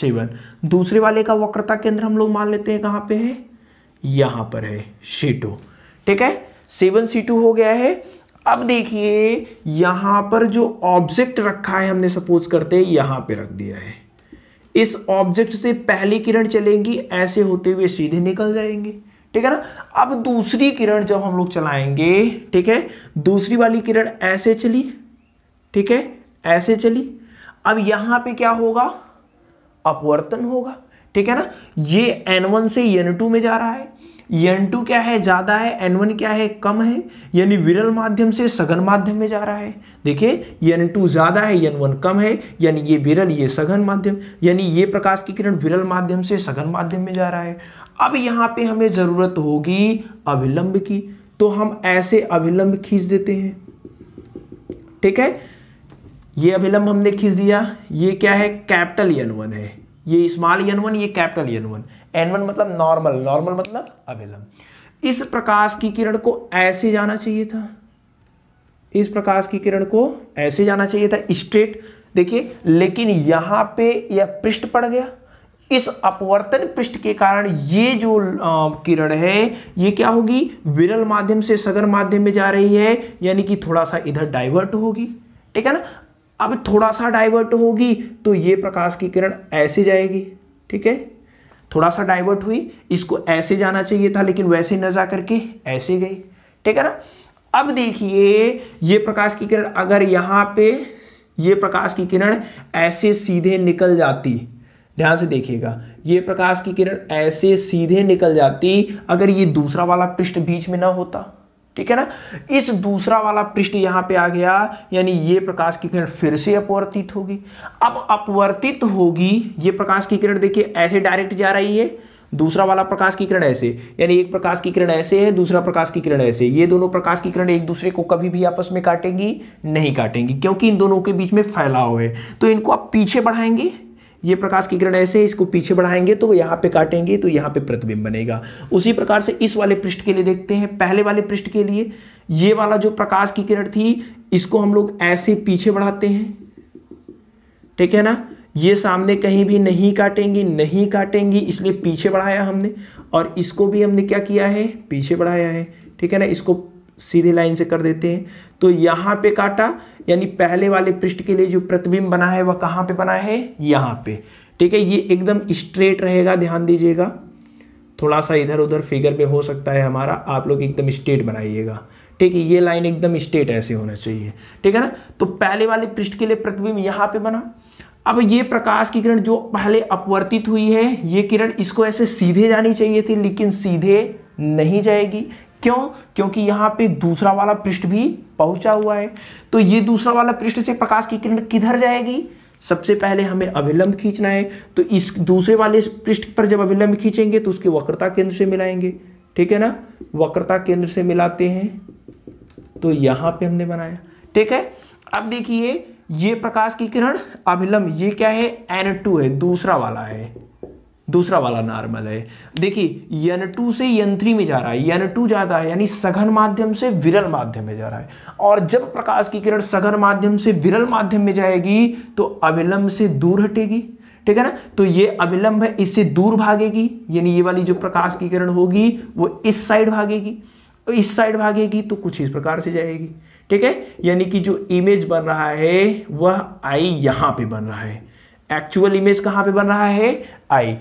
सी वन दूसरे वाले का वक्रता केंद्र हम लोग मान लेते हैं कहां पे है यहां पर है सी टू ठीक है सी वन सी टू हो गया है अब देखिए यहां पर जो ऑब्जेक्ट रखा है हमने सपोज करते हैं यहां पे रख दिया है इस ऑब्जेक्ट से पहली किरण चलेंगी ऐसे होते हुए सीधे निकल जाएंगे ठीक है ना अब दूसरी किरण जब हम लोग चलाएंगे ठीक है दूसरी वाली किरण ऐसे चली ठीक है ऐसे चली अब यहां पे क्या होगा अपवर्तन होगा ठीक है ना ये एन वन से टू में जा रहा है टू क्या है ज़्यादा है वन क्या है कम है यानी विरल माध्यम से सघन माध्यम में जा रहा है देखिए टू ज़्यादा है वन कम है यानी ये विरल ये सघन माध्यम यानी ये प्रकाश की किरण विरल माध्यम से सघन माध्यम में जा रहा है अब यहां पे हमें ज़रूरत होगी अभिलंब की तो हम ऐसे अभिलंब खींच देते हैं ठीक है ये अभिलंब हमने खींच दिया ये क्या है कैपिटल एन e वन है ये स्मॉल एन e वन ये capital N e one n one मतलब नॉर्मल नॉर्मल मतलब अभिलंब इस प्रकाश की किरण को ऐसे जाना चाहिए था इस प्रकाश की किरण को ऐसे जाना चाहिए था स्ट्रेट देखिए लेकिन यहां पे यह पृष्ठ पड़ गया इस अपवर्तन पृष्ठ के कारण ये जो किरण है ये क्या होगी विरल माध्यम से सगर माध्यम में जा रही है यानी कि थोड़ा सा इधर डाइवर्ट होगी ठीक है ना अब थोड़ा सा डाइवर्ट होगी तो ये प्रकाश की किरण ऐसे जाएगी ठीक है थोड़ा सा डाइवर्ट हुई इसको ऐसे जाना चाहिए था लेकिन वैसे न जा करके ऐसे गई ठीक है ना अब देखिए ये प्रकाश की किरण अगर यहाँ पे ये प्रकाश की किरण ऐसे सीधे निकल जाती ध्यान से देखिएगा ये प्रकाश की किरण ऐसे सीधे निकल जाती अगर ये दूसरा वाला पृष्ठ बीच में ना होता ठीक है ना इस दूसरा वाला पृष्ठ यहां पे आ गया यानी ये प्रकाश की किरण फिर से अपवर्तित होगी अब अपवर्तित होगी ये प्रकाश की किरण देखिए ऐसे डायरेक्ट जा रही है दूसरा वाला प्रकाश की किरण ऐसे यानी एक प्रकाश की किरण ऐसे है दूसरा प्रकाश की किरण ऐसे ये दोनों प्रकाश की किरण एक दूसरे को कभी भी आपस में काटेंगी नहीं काटेंगी क्योंकि इन दोनों के बीच में फैलाव है तो इनको आप पीछे बढ़ाएंगे ये प्रकाश की किरण ऐसे इसको पीछे बढ़ाएंगे तो यहाँ पे काटेंगे तो यहाँ पे प्रतिबिंब बनेगा उसी प्रकार से इस वाले पृष्ठ के लिए देखते हैं पहले वाले पृष्ठ के लिए ये वाला जो प्रकाश की किरण थी इसको हम लोग ऐसे पीछे बढ़ाते हैं ठीक है ना ये सामने कहीं भी नहीं काटेंगी नहीं काटेंगी इसलिए पीछे बढ़ाया हमने और इसको भी हमने क्या किया है पीछे बढ़ाया है ठीक है ना इसको सीधे लाइन से कर देते हैं तो यहाँ पे काटा यानी पहले वाले पृष्ठ के लिए जो प्रतिबिंब बना है वह कहाँ पे बना है यहाँ पे ठीक है ये एकदम स्ट्रेट रहेगा ध्यान दीजिएगा थोड़ा सा इधर उधर फिगर में हो सकता है हमारा आप लोग एकदम स्ट्रेट बनाइएगा ठीक है ये लाइन एकदम स्ट्रेट ऐसे होना चाहिए ठीक है ना तो पहले वाले पृष्ठ के लिए प्रतिबिंब यहाँ पे बना अब ये प्रकाश की किरण जो पहले अपवर्तित हुई है ये किरण इसको ऐसे सीधे जानी चाहिए थी लेकिन सीधे नहीं जाएगी क्यों क्योंकि यहाँ पे दूसरा वाला पृष्ठ भी पहुंचा हुआ है तो ये दूसरा वाला पृष्ठ से प्रकाश की किरण किधर जाएगी सबसे पहले हमें अभिलंब खींचना है तो इस दूसरे वाले पृष्ठ पर जब अभिलंब खींचेंगे तो उसके वक्रता केंद्र से मिलाएंगे ठीक है ना वक्रता केंद्र से मिलाते हैं तो यहां पे हमने बनाया ठीक है अब देखिए ये प्रकाश की किरण अभिलंब ये क्या है एन टू है दूसरा वाला है दूसरा वाला नॉर्मल है देखिए यन टू से यन थ्री में जा रहा है यन टू जाता है यानी सघन माध्यम से विरल माध्यम में जा रहा है और जब प्रकाश की किरण सघन माध्यम से विरल माध्यम में जाएगी तो अविलंब से दूर हटेगी ठीक है ना तो ये अविलंब है इससे दूर भागेगी यानी ये वाली जो प्रकाश की किरण होगी वो इस साइड भागेगी इस साइड भागेगी तो कुछ इस प्रकार से जाएगी ठीक है यानी कि जो इमेज बन रहा है वह आई यहां पे बन रहा है एक्चुअल इमेज कहां पे बन रहा है आई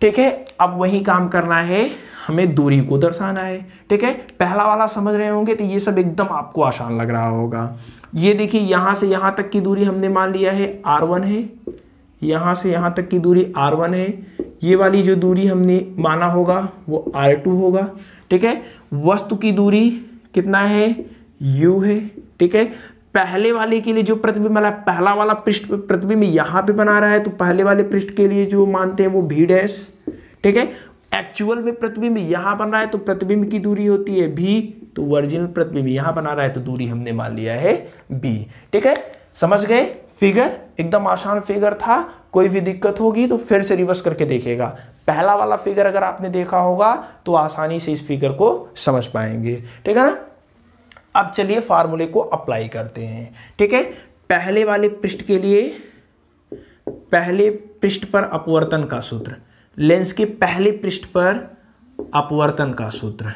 ठीक है अब वही काम करना है हमें दूरी को दर्शाना है ठीक है पहला वाला समझ रहे होंगे तो ये सब एकदम आपको आसान लग रहा होगा ये देखिए यहाँ से यहाँ तक की दूरी हमने मान लिया है आर वन है यहाँ से यहाँ तक की दूरी आर वन है ये वाली जो दूरी हमने माना होगा वो आर टू होगा ठीक है वस्तु की दूरी कितना है यू है ठीक है पहले वाले के लिए जो प्रतिबिंब वाला मतलब पहला वाला पृष्ठ प्रतिबिंब यहां पे बना रहा है तो पहले वाले पृष्ठ के लिए जो मानते हैं वो भी डैश ठीक है एक्चुअल में प्रतिबिंब यहां बन रहा है तो प्रतिबिंब की दूरी होती है भी तो ओरिजिनल प्रतिबिंब यहां बना रहा है तो दूरी हमने मान लिया है बी ठीक है समझ गए फिगर एकदम आसान फिगर था कोई भी दिक्कत होगी तो फिर से रिवर्स करके देखेगा पहला वाला फिगर अगर आपने देखा होगा तो आसानी से इस फिगर को समझ पाएंगे ठीक है ना अब चलिए फार्मूले को अप्लाई करते हैं ठीक है पहले वाले पृष्ठ के लिए पहले पृष्ठ पर अपवर्तन का सूत्र लेंस के पहले पृष्ठ पर अपवर्तन का सूत्र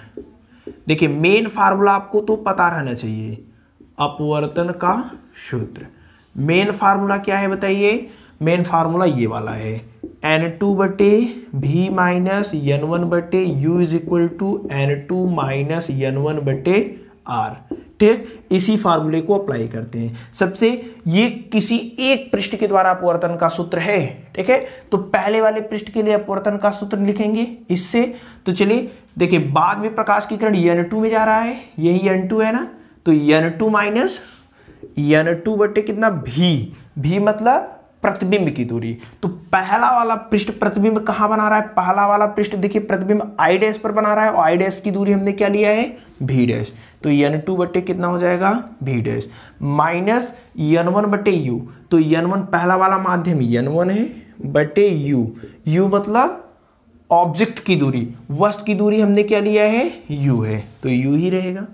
देखिए मेन फार्मूला आपको तो पता रहना चाहिए अपवर्तन का सूत्र मेन फार्मूला क्या है बताइए मेन फार्मूला ये वाला है एन टू बटे भी माइनस एन वन बटे u is equal to n two minus n one बटे आर ठीक इसी फार्मूले को अप्लाई करते हैं सबसे ये किसी एक पृष्ठ के द्वारा अपवर्तन का सूत्र है ठीक है तो पहले वाले पृष्ठ के लिए अपवर्तन का सूत्र लिखेंगे इससे तो चलिए देखिए बाद में प्रकाश की किरण यन टू में जा रहा है यही यन टू है ना तो n two minus n two बटे कितना भी भी मतलब प्रतिबिंब की दूरी तो पहला वाला पृष्ठ प्रतिबिंब कहां बना रहा है पहला वाला पृष्ठ देखिए प्रतिबिंब आई डैश पर बना रहा है और आई डैश की दूरी हमने क्या लिया है भी डैश तो यन टू बटे कितना हो जाएगा v dash minus n one बटे यू तो यन वन पहला वाला माध्यम यन वन है बटे यू यू मतलब ऑब्जेक्ट की दूरी वस्तु की दूरी हमने क्या लिया है यू है तो यू ही रहेगा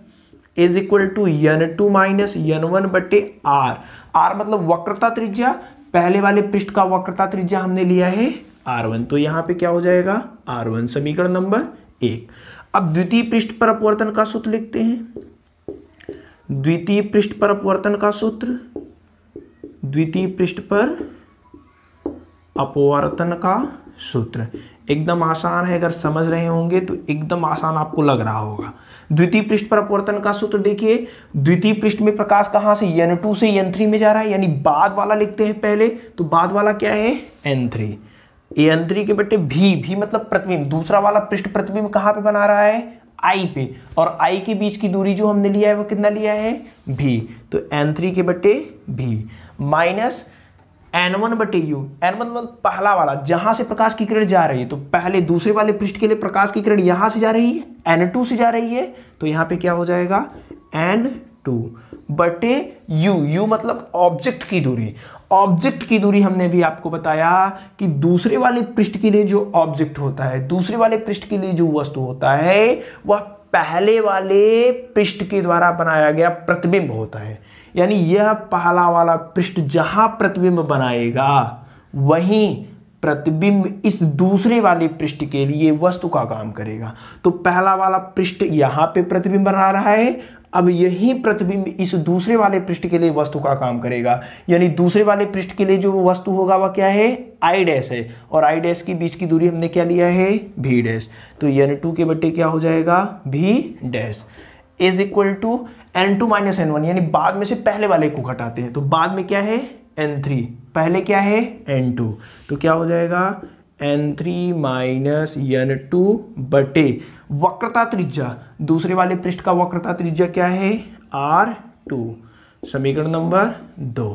is equal to n two minus n one बटे आर आर मतलब वक्रता त्रिज्या पहले वाले पृष्ठ का वक्रता त्रिज्या हमने लिया है आर वन तो यहाँ पे क्या हो जाएगा आर वन समीकरण नंबर एक अब द्वितीय पृष्ठ पर अपवर्तन का सूत्र लिखते हैं द्वितीय पृष्ठ पर अपवर्तन का सूत्र द्वितीय पृष्ठ पर अपवर्तन का सूत्र एकदम आसान है अगर समझ रहे होंगे तो एकदम आसान आपको लग रहा होगा द्वितीय पृष्ठ पर अपवर्तन का सूत्र देखिए द्वितीय पृष्ठ में प्रकाश कहां से एन टू से एन थ्री में जा रहा है यानी बाद वाला लिखते हैं पहले तो बाद वाला क्या है एन थ्री एन थ्री के बेटे भी भी मतलब प्रतिबिंब दूसरा वाला पृष्ठ प्रतिबिंब कहां पे बना रहा है आई पे और आई के बीच की दूरी जो हमने लिया है वो कितना लिया है भी तो एन थ्री के बटे भी माइनस एन वन बटे यू एन वन मतलब पहला वाला जहां से प्रकाश की किरण जा रही है तो पहले दूसरे वाले पृष्ठ के लिए प्रकाश की किरण यहां से जा रही है एन टू से जा रही है तो यहां पे क्या हो जाएगा एन टू बटे यू यू मतलब ऑब्जेक्ट की दूरी ऑब्जेक्ट की दूरी हमने भी आपको बताया कि दूसरे वाले पृष्ठ के लिए जो ऑब्जेक्ट होता है दूसरे वाले पृष्ठ के लिए जो वस्तु होता है वह पहले वाले पृष्ठ के द्वारा बनाया गया प्रतिबिंब होता है यानी यह पहला वाला पृष्ठ जहां प्रतिबिंब बनाएगा वहीं प्रतिबिंब इस दूसरे वाले पृष्ठ के लिए वस्तु का काम करेगा तो पहला वाला पृष्ठ यहाँ पे प्रतिबिंब बना रहा है अब यही प्रतिबिंब इस दूसरे वाले पृष्ठ के लिए वस्तु का काम करेगा यानी दूसरे वाले पृष्ठ के लिए जो वस्तु होगा वह क्या है आई डैश है और आई डैस के बीच की दूरी हमने क्या लिया है भी डैस तो यानी टू के बट्टे क्या हो जाएगा v dash is equal to n two minus n one यानी बाद में से पहले वाले को घटाते हैं तो बाद में क्या है एन थ्री पहले क्या है एन टू तो क्या हो जाएगा n three minus n two बटे वक्रता त्रिज्या दूसरे वाले पृष्ठ का वक्रता त्रिज्या क्या है आर टू समीकरण नंबर दो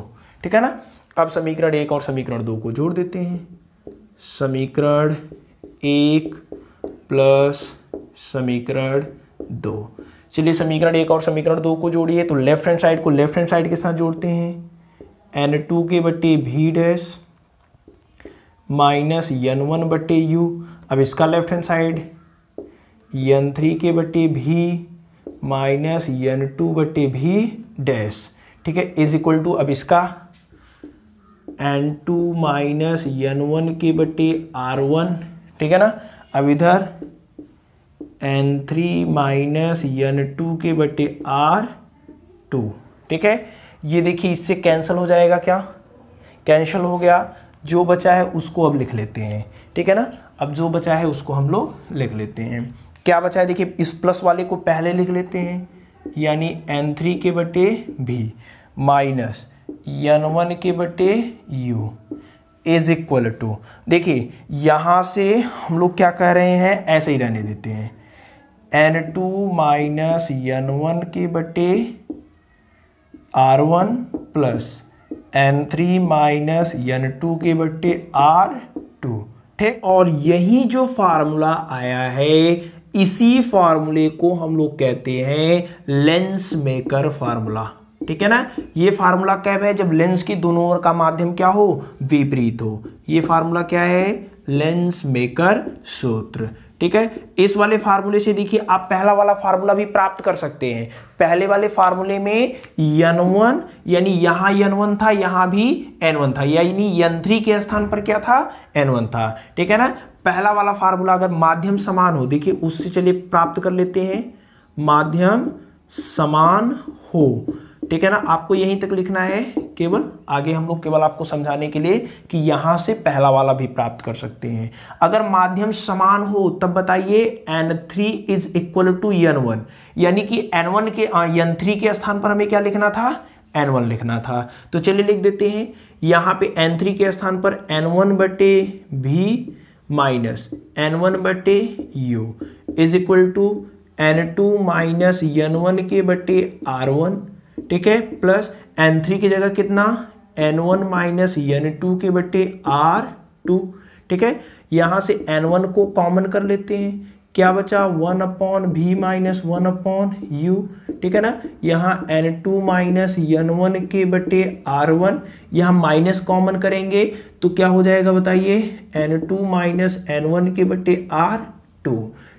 ठीक है ना अब समीकरण एक और समीकरण दो को जोड़ देते हैं समीकरण एक प्लस समीकरण दो चलिए समीकरण एक और समीकरण दो को जोड़िए तो लेफ्ट हैंड साइड को लेफ्ट हैंड साइड के साथ जोड़ते हैं एन टू के बट्टे v dash minus n one बट्टे यू अब इसका left hand side n three के बट्टे भी माइनस यन टू बट्टे भी डैश ठीक है इज इक्वल टू अब इसका n two minus n one के बट्टे आर वन ठीक है ना अब इधर n three minus n two के बटे आर टू ठीक है ये देखिए इससे कैंसिल हो जाएगा क्या कैंसिल हो गया जो बचा है उसको अब लिख लेते हैं ठीक है ना अब जो बचा है उसको हम लोग लिख लेते हैं क्या बचा है देखिए इस प्लस वाले को पहले लिख लेते हैं यानी एन थ्री के बटे भी माइनस यन वन के बटे यू इज इक्वल टू देखिए यहाँ से हम लोग क्या कह रहे हैं ऐसे ही रहने देते हैं n two minus n one के बटे r one plus n three minus n two के बटे आर टू ठीक और यही जो फार्मूला आया है इसी फार्मूले को हम लोग कहते हैं लेंस मेकर फार्मूला ठीक है ना ये फार्मूला कब है जब लेंस की दोनों ओर का माध्यम क्या हो विपरीत हो ये फार्मूला क्या है लेंस मेकर सूत्र ठीक है इस वाले फार्मूले से देखिए आप पहला वाला फार्मूला भी प्राप्त कर सकते हैं पहले वाले फार्मूले में यन यानी यहां यन वन था यहां भी एन था यानी यन के स्थान पर क्या था एन था ठीक है ना पहला वाला फार्मूला अगर माध्यम समान हो देखिए उससे चलिए प्राप्त कर लेते हैं माध्यम समान हो ठीक है ना आपको यहीं तक लिखना है केवल आगे हम लोग केवल आपको समझाने के लिए कि यहां से पहला वाला भी प्राप्त कर सकते हैं अगर माध्यम समान हो तब बताइए n three is equal to n one यानी कि एन वन के यन थ्री के स्थान पर हमें क्या लिखना था एन वन लिखना था तो चलिए लिख देते हैं यहां पे एन थ्री के स्थान पर एन वन बटे भी माइनस एन वन बटे u is equal to n two minus n one के बटे आर वन ठीक है प्लस एन थ्री की जगह कितना n one minus n two के बटे आर टू ठीक है यहां से एन वन को कॉमन कर लेते हैं क्या बचा one upon v minus one upon u ठीक है ना यहाँ n two minus n one के बटे आर वन यहाँ माइनस कॉमन करेंगे तो क्या हो जाएगा बताइए n two minus n one के बटे आर टू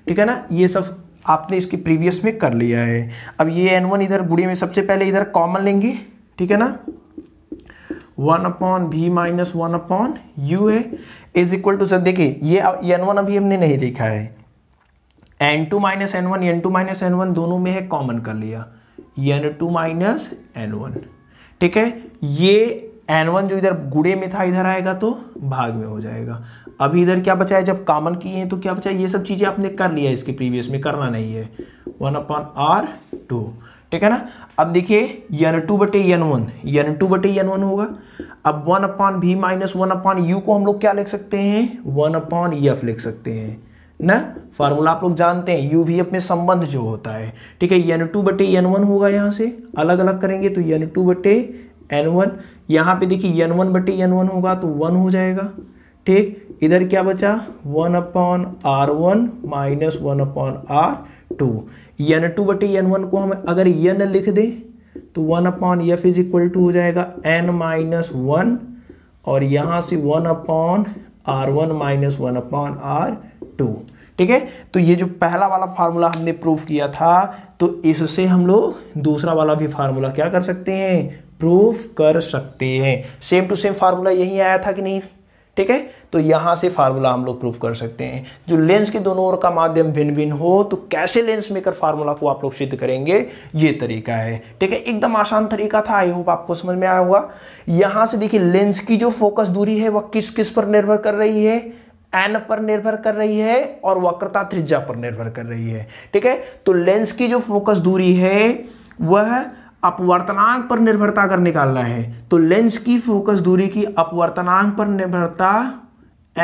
ठीक है ना ये सब आपने इसकी प्रीवियस में कर लिया है अब ये एन वन इधर गुड़ी में सबसे पहले इधर कॉमन लेंगे ठीक है ना one upon v minus one upon u है इज इक्वल टू सर देखिए ये एन वन अभी हमने नहीं लिखा है n two minus n one n two minus n one दोनों में है कॉमन कर लिया n two minus n one ठीक है ये एन वन जो इधर गुड़े में था इधर आएगा तो भाग में हो जाएगा अभी इधर क्या बचा है जब कॉमन किए हैं तो क्या बचा है ये सब चीज़ें आपने कर लिया है इसके प्रीवियस में करना नहीं है वन अपॉन आर टू ठीक है ना अब देखिए यन टू बटे यन वन यन टू बटे यन वन होगा अब one upon v minus one upon u को हम लोग क्या लिख सकते हैं वन अपॉन यफ लिख सकते हैं ना फार्मूला आप लोग जानते हैं यू भी अपने संबंध जो होता है ठीक है यन टू बटे यन वन होगा यहाँ से अलग अलग करेंगे तो यन टू बटे एन वन यहाँ पे देखिए यन वन बटे यन वन होगा तो वन हो जाएगा ठीक इधर क्या बचा one upon r one minus one upon r two n two बटे एन वन को हम अगर एन लिख दें तो one upon f is equal to हो जाएगा एन माइनस वन और यहाँ से one upon r one minus one upon r two ठीक है तो ये जो पहला वाला फार्मूला हमने प्रूव किया था तो इससे हम लोग दूसरा वाला भी फार्मूला क्या कर सकते हैं प्रूफ कर सकते हैं सेम टू सेम फार्मूला यही आया था कि नहीं ठीक है तो यहाँ से फार्मूला हम लोग प्रूफ कर सकते हैं जो लेंस के दोनों ओर का माध्यम भिन्न भिन्न हो तो कैसे लेंस मेकर फार्मूला को आप लोग सिद्ध करेंगे ये तरीका है ठीक है एकदम आसान तरीका था आई होप आपको समझ में आया होगा यहाँ से देखिए लेंस की जो फोकस दूरी है वह किस किस पर निर्भर कर रही है एन पर निर्भर कर रही है और वक्रता त्रिज्या पर निर्भर कर रही है ठीक है तो लेंस की जो फोकस दूरी है वह अपवर्तनांक पर निर्भरता कर निकालना है तो लेंस की फोकस दूरी की अपवर्तनांक पर निर्भरता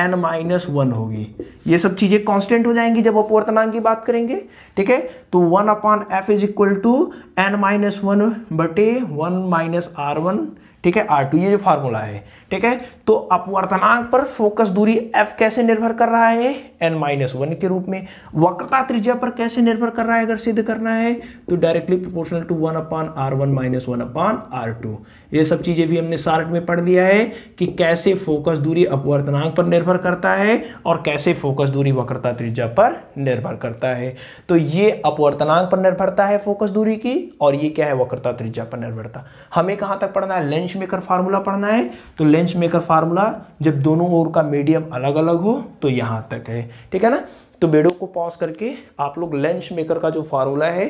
एन माइनस वन होगी ये सब चीज़ें कांस्टेंट हो जाएंगी जब अपवर्तनांक की बात करेंगे ठीक है तो one upon f is equal to n minus one बटे वन माइनस आर वन ठीक है आर टू ये जो फार्मूला है ठीक है तो अपवर्तनांक पर फोकस दूरी एफ कैसे निर्भर कर रहा है एन माइनस वन के रूप में वक्रता त्रिज्या पर कैसे निर्भर कर रहा है अगर सिद्ध करना है तो directly proportional to one upon r one minus one upon r two ये सब चीज़ें भी हमने सार्ट में पढ़ लिया है कि कैसे फोकस दूरी अपवर्तनांक पर निर्भर करता है और कैसे फोकस दूरी वक्रता त्रिज्या पर निर्भर करता है तो ये अपवर्तनांक पर निर्भरता है फोकस दूरी की और ये क्या है वक्रता त्रिज्या पर निर्भरता हमें कहां तक पढ़ना है लेंच मेकर फार्मूला पढ़ना है तो लेंच बेंच मेकर फार्मूला जब दोनों ओर का मीडियम अलग अलग हो तो यहाँ तक है ठीक है ना तो वीडियो को पॉज करके आप लोग लेंच मेकर का जो फार्मूला है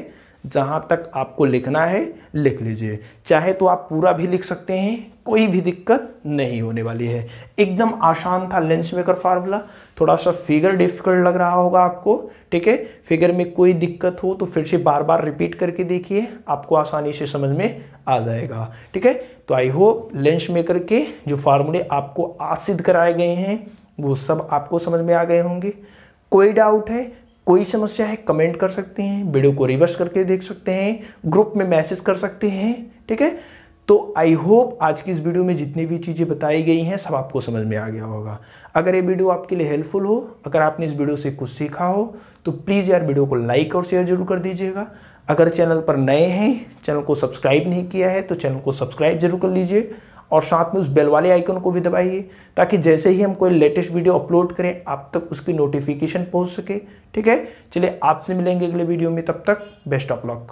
जहाँ तक आपको लिखना है लिख लीजिए चाहे तो आप पूरा भी लिख सकते हैं कोई भी दिक्कत नहीं होने वाली है एकदम आसान था लेंस मेकर फार्मूला थोड़ा सा फिगर डिफिकल्ट लग रहा होगा आपको ठीक है फिगर में कोई दिक्कत हो तो फिर से बार बार रिपीट करके देखिए आपको आसानी से समझ में आ जाएगा ठीक है तो आई होप लेंस मेकर के जो फार्मूले आपको आसिद्ध कराए गए हैं वो सब आपको समझ में आ गए होंगे कोई डाउट है कोई समस्या है कमेंट कर सकते हैं वीडियो को रिवर्स करके देख सकते हैं ग्रुप में मैसेज कर सकते हैं ठीक है तो आई होप आज की इस वीडियो में जितनी भी चीज़ें बताई गई हैं सब आपको समझ में आ गया होगा अगर ये वीडियो आपके लिए हेल्पफुल हो अगर आपने इस वीडियो से कुछ सीखा हो तो प्लीज़ यार वीडियो को लाइक और शेयर जरूर कर दीजिएगा अगर चैनल पर नए हैं चैनल को सब्सक्राइब नहीं किया है तो चैनल को सब्सक्राइब जरूर कर लीजिए और साथ में उस बेल वाले आइकन को भी दबाइए ताकि जैसे ही हम कोई लेटेस्ट वीडियो अपलोड करें आप तक उसकी नोटिफिकेशन पहुंच सके ठीक है चलिए आपसे मिलेंगे अगले वीडियो में तब तक बेस्ट ऑफ लक